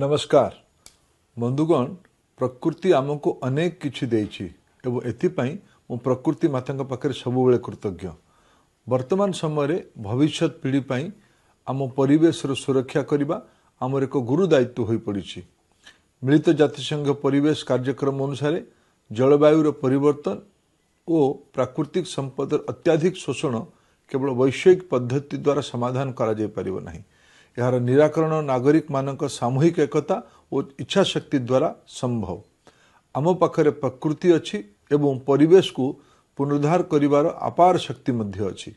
ନମସ୍କାର ବନ୍ଧୁଗଣ ପ୍ରକୃତି ଆମକୁ ଅନେକ କିଛି ଦେଇଛି ଏବଂ ଏଥିପାଇଁ ମୁଁ ପ୍ରକୃତି ମାତାଙ୍କ ପାଖରେ ସବୁବେଳେ କୃତଜ୍ଞ ବର୍ତ୍ତମାନ ସମୟରେ ଭବିଷ୍ୟତ ପିଢ଼ି ପାଇଁ ଆମ ପରିବେଶର ସୁରକ୍ଷା କରିବା ଆମର ଏକ ଗୁରୁ ଦାୟିତ୍ୱ ହୋଇପଡ଼ିଛି ମିଳିତ ଜାତିସଂଘ ପରିବେଶ କାର୍ଯ୍ୟକ୍ରମ ଅନୁସାରେ ଜଳବାୟୁର ପରିବର୍ତ୍ତନ ଓ ପ୍ରାକୃତିକ ସମ୍ପଦର ଅତ୍ୟାଧିକ ଶୋଷଣ କେବଳ ବୈଷୟିକ ପଦ୍ଧତି ଦ୍ୱାରା ସମାଧାନ କରାଯାଇପାରିବ ନାହିଁ ଏହାର ନିରାକରଣ ନାଗରିକମାନଙ୍କ ସାମୂହିକ ଏକତା ଓ ଇଚ୍ଛାଶକ୍ତି ଦ୍ୱାରା ସମ୍ଭବ ଆମ ପାଖରେ ପ୍ରକୃତି ଅଛି ଏବଂ ପରିବେଶକୁ ପୁନରୁଦ୍ଧାର କରିବାର ଅପାର ଶକ୍ତି ମଧ୍ୟ ଅଛି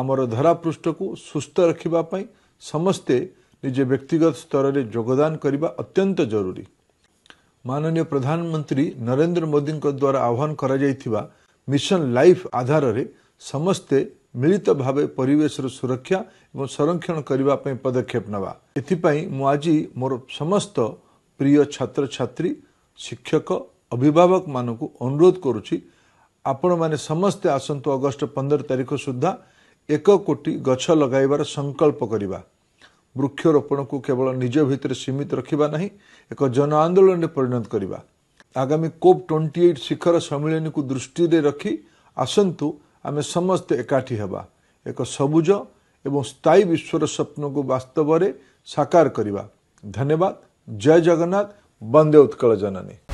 ଆମର ଧରାପୃଷ୍ଠକୁ ସୁସ୍ଥ ରଖିବା ପାଇଁ ସମସ୍ତେ ନିଜ ବ୍ୟକ୍ତିଗତ ସ୍ତରରେ ଯୋଗଦାନ କରିବା ଅତ୍ୟନ୍ତ ଜରୁରୀ ମାନନୀୟ ପ୍ରଧାନମନ୍ତ୍ରୀ ନରେନ୍ଦ୍ର ମୋଦିଙ୍କ ଦ୍ୱାରା ଆହ୍ୱାନ କରାଯାଇଥିବା ମିଶନ ଲାଇଫ୍ ଆଧାରରେ ସମସ୍ତେ ମିଳିତ ଭାବେ ପରିବେଶର ସୁରକ୍ଷା ଏବଂ ସଂରକ୍ଷଣ କରିବା ପାଇଁ ପଦକ୍ଷେପ ନେବା ଏଥିପାଇଁ ମୁଁ ଆଜି ମୋର ସମସ୍ତ ପ୍ରିୟ ଛାତ୍ରଛାତ୍ରୀ ଶିକ୍ଷକ ଅଭିଭାବକମାନଙ୍କୁ ଅନୁରୋଧ କରୁଛି ଆପଣମାନେ ସମସ୍ତେ ଆସନ୍ତୁ ଅଗଷ୍ଟ ପନ୍ଦର ତାରିଖ ସୁଦ୍ଧା ଏକ କୋଟି ଗଛ ଲଗାଇବାର ସଂକଳ୍ପ କରିବା ବୃକ୍ଷରୋପଣକୁ କେବଳ ନିଜ ଭିତରେ ସୀମିତ ରଖିବା ନାହିଁ ଏକ ଜନ ଆନ୍ଦୋଳନରେ ପରିଣତ କରିବା ଆଗାମୀ କୋପ୍ ଟ୍ୱେଣ୍ଟି ଏଇଟ୍ ଶିଖର ସମ୍ମିଳନୀକୁ ଦୃଷ୍ଟିରେ ରଖି ଆସନ୍ତୁ ଆମେ ସମସ୍ତେ ଏକାଠି ହେବା ଏକ ସବୁଜ ଏବଂ ସ୍ଥାୟୀ ବିଶ୍ୱର ସ୍ୱପ୍ନକୁ ବାସ୍ତବରେ ସାକାର କରିବା ଧନ୍ୟବାଦ ଜୟ ଜଗନ୍ନାଥ ବନ୍ଦେ ଉତ୍କଳ ଜନନୀ